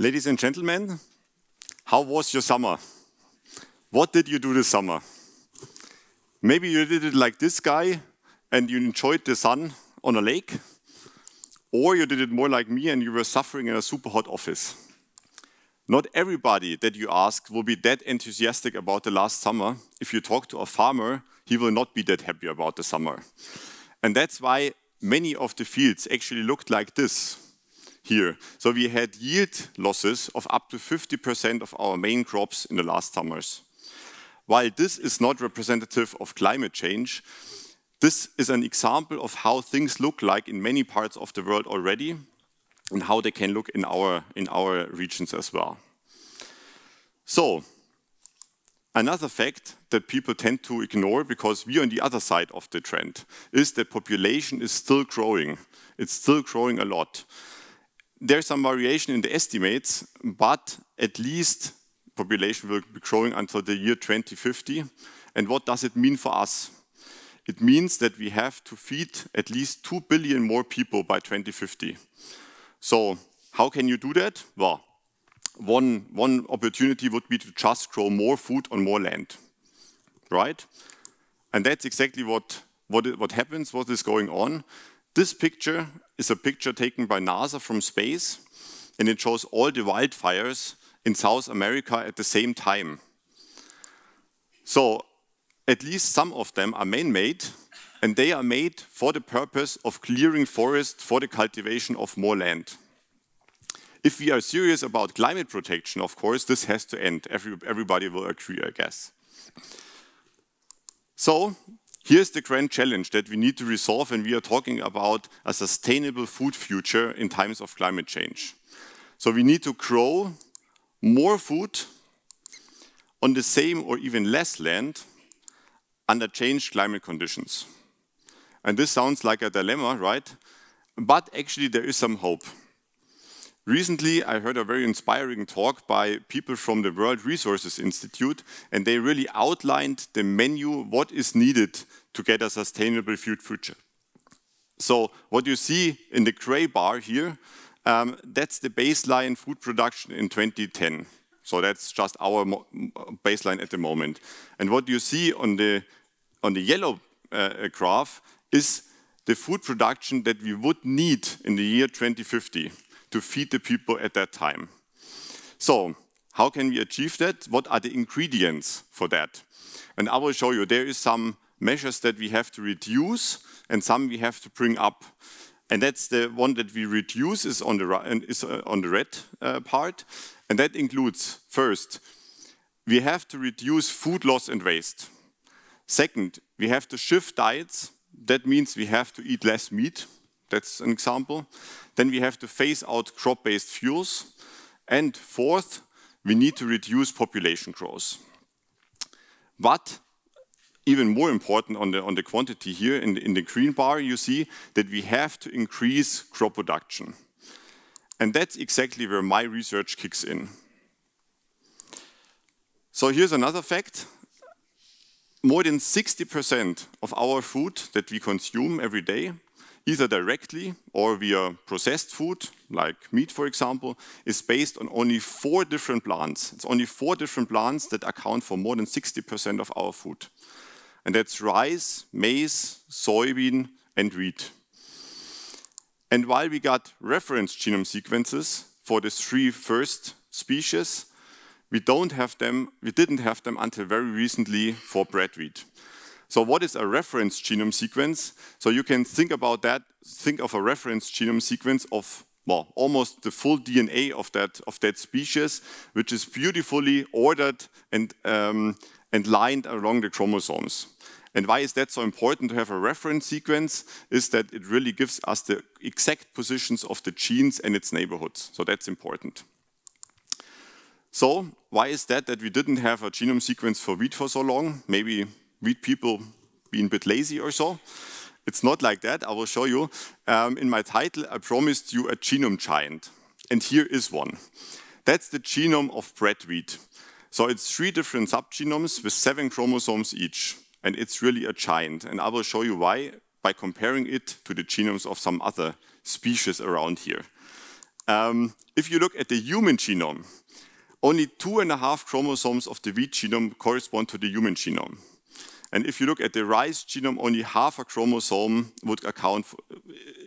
Ladies and gentlemen, how was your summer? What did you do this summer? Maybe you did it like this guy and you enjoyed the sun on a lake, or you did it more like me and you were suffering in a super hot office. Not everybody that you ask will be that enthusiastic about the last summer. If you talk to a farmer, he will not be that happy about the summer. And that's why many of the fields actually looked like this here. So we had yield losses of up to 50% of our main crops in the last summers. While this is not representative of climate change, this is an example of how things look like in many parts of the world already and how they can look in our, in our regions as well. So, another fact that people tend to ignore because we are on the other side of the trend is that population is still growing. It's still growing a lot there's some variation in the estimates, but at least population will be growing until the year 2050. And what does it mean for us? It means that we have to feed at least 2 billion more people by 2050. So how can you do that? Well, one, one opportunity would be to just grow more food on more land, right? And that's exactly what, what, what happens, what is going on. This picture is a picture taken by NASA from space, and it shows all the wildfires in South America at the same time. So at least some of them are man-made, and they are made for the purpose of clearing forests for the cultivation of more land. If we are serious about climate protection, of course, this has to end. Every, everybody will agree, I guess. So Here's the grand challenge that we need to resolve when we are talking about a sustainable food future in times of climate change. So we need to grow more food on the same or even less land under changed climate conditions. And this sounds like a dilemma, right? But actually there is some hope. Recently, I heard a very inspiring talk by people from the World Resources Institute, and they really outlined the menu, what is needed to get a sustainable future. So what you see in the gray bar here, um, that's the baseline food production in 2010. So that's just our baseline at the moment. And what you see on the, on the yellow uh, graph is the food production that we would need in the year 2050 to feed the people at that time. So how can we achieve that? What are the ingredients for that? And I will show you, there is some measures that we have to reduce and some we have to bring up. And that's the one that we reduce is on the, is uh, on the red uh, part. And that includes, first, we have to reduce food loss and waste. Second, we have to shift diets. That means we have to eat less meat that's an example. Then we have to phase out crop-based fuels. And fourth, we need to reduce population growth. But even more important on the, on the quantity here, in the, in the green bar, you see that we have to increase crop production. And that's exactly where my research kicks in. So here's another fact. More than 60% of our food that we consume every day either directly or via processed food, like meat, for example, is based on only four different plants. It's only four different plants that account for more than 60% of our food. And that's rice, maize, soybean, and wheat. And while we got reference genome sequences for the three first species, we don't have them, we didn't have them until very recently for bread wheat. So what is a reference genome sequence? So you can think about that, think of a reference genome sequence of well, almost the full DNA of that, of that species, which is beautifully ordered and, um, and lined along the chromosomes. And why is that so important to have a reference sequence? Is that it really gives us the exact positions of the genes and its neighborhoods. So that's important. So why is that that we didn't have a genome sequence for wheat for so long? Maybe Read people being a bit lazy or so. It's not like that, I will show you. Um, in my title, I promised you a genome giant, and here is one. That's the genome of bread wheat. So it's three different subgenomes with seven chromosomes each, and it's really a giant. And I will show you why by comparing it to the genomes of some other species around here. Um, if you look at the human genome, only two and a half chromosomes of the wheat genome correspond to the human genome. And if you look at the rice genome, only half a chromosome would account for,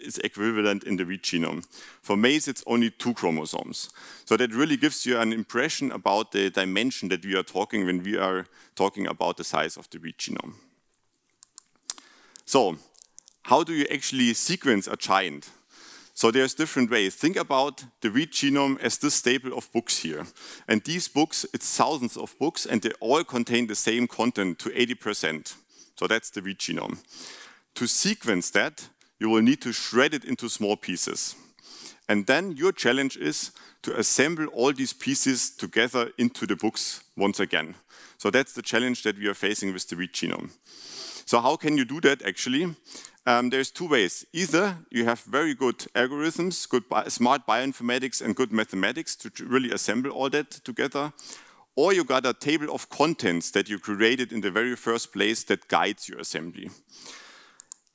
is equivalent in the wheat genome. For maize, it's only two chromosomes. So that really gives you an impression about the dimension that we are talking when we are talking about the size of the wheat genome. So, how do you actually sequence a giant? So there's different ways. Think about the wheat genome as this staple of books here. And these books, it's thousands of books, and they all contain the same content to 80%. So that's the wheat genome. To sequence that, you will need to shred it into small pieces. And then your challenge is to assemble all these pieces together into the books once again. So that's the challenge that we are facing with the wheat genome. So how can you do that actually? Um, there's two ways. Either you have very good algorithms, good bi smart bioinformatics and good mathematics to really assemble all that together, or you got a table of contents that you created in the very first place that guides your assembly.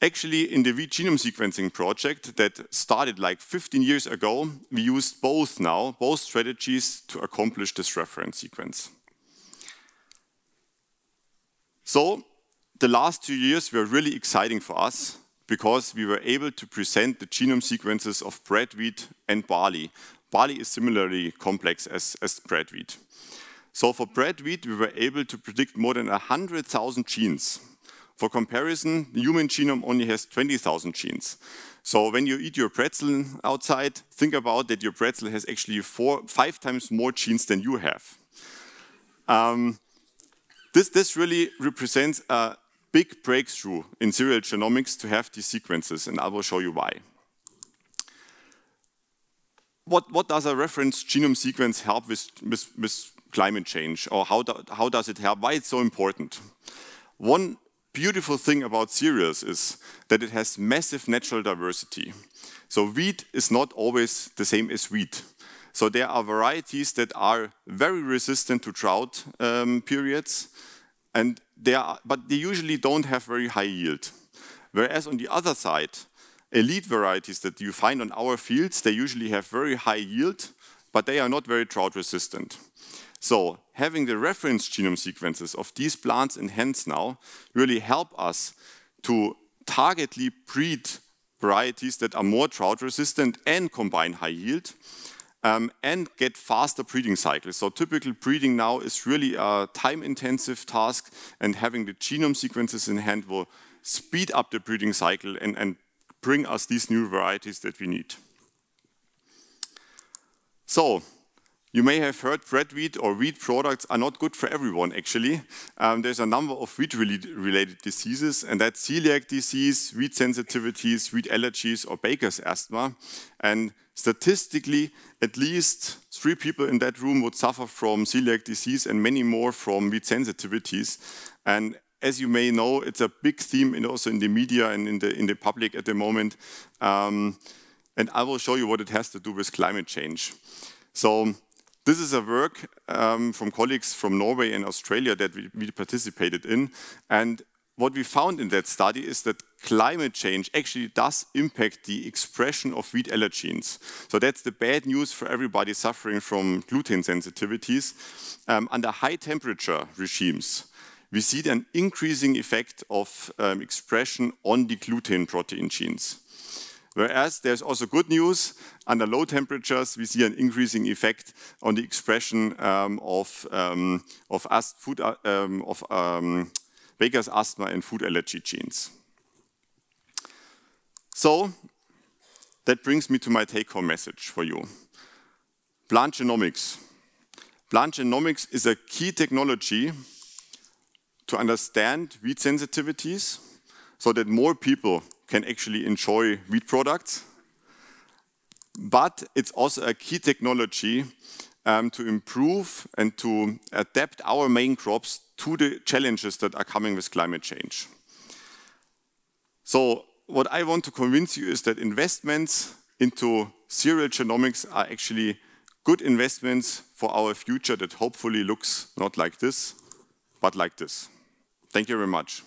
Actually, in the genome sequencing project that started like 15 years ago, we used both now, both strategies to accomplish this reference sequence. So the last two years were really exciting for us because we were able to present the genome sequences of bread wheat and barley. Barley is similarly complex as, as bread wheat. So for bread wheat, we were able to predict more than 100,000 genes. For comparison, the human genome only has 20,000 genes. So when you eat your pretzel outside, think about that your pretzel has actually four, five times more genes than you have. Um, this, this really represents a big breakthrough in serial genomics to have these sequences, and I will show you why. What, what does a reference genome sequence help with, with, with climate change, or how, do, how does it help, why it's so important? One beautiful thing about cereals is that it has massive natural diversity. So wheat is not always the same as wheat. So there are varieties that are very resistant to drought um, periods, and they are, but they usually don't have very high yield. Whereas on the other side, elite varieties that you find on our fields, they usually have very high yield, but they are not very drought resistant. So having the reference genome sequences of these plants in hands now really help us to targetly breed varieties that are more drought resistant and combine high yield um, and get faster breeding cycles. So typical breeding now is really a time-intensive task, and having the genome sequences in hand will speed up the breeding cycle and, and bring us these new varieties that we need. So you may have heard bread wheat or wheat products are not good for everyone, actually. Um, there's a number of wheat-related diseases, and that's celiac disease, wheat sensitivities, wheat allergies, or baker's asthma. And statistically, at least three people in that room would suffer from celiac disease and many more from wheat sensitivities. And as you may know, it's a big theme and also in the media and in the, in the public at the moment. Um, and I will show you what it has to do with climate change. So this is a work um, from colleagues from Norway and Australia that we, we participated in. And what we found in that study is that climate change actually does impact the expression of wheat allergens. So that's the bad news for everybody suffering from gluten sensitivities. Um, under high temperature regimes, we see an increasing effect of um, expression on the gluten protein genes. Whereas there's also good news. Under low temperatures, we see an increasing effect on the expression um, of, um, of, food, uh, um, of um, Baker's asthma and food allergy genes. So that brings me to my take-home message for you. Plant genomics. Plant genomics is a key technology to understand wheat sensitivities so that more people can actually enjoy wheat products. But it's also a key technology um, to improve and to adapt our main crops to the challenges that are coming with climate change. So what I want to convince you is that investments into serial genomics are actually good investments for our future that hopefully looks not like this, but like this. Thank you very much.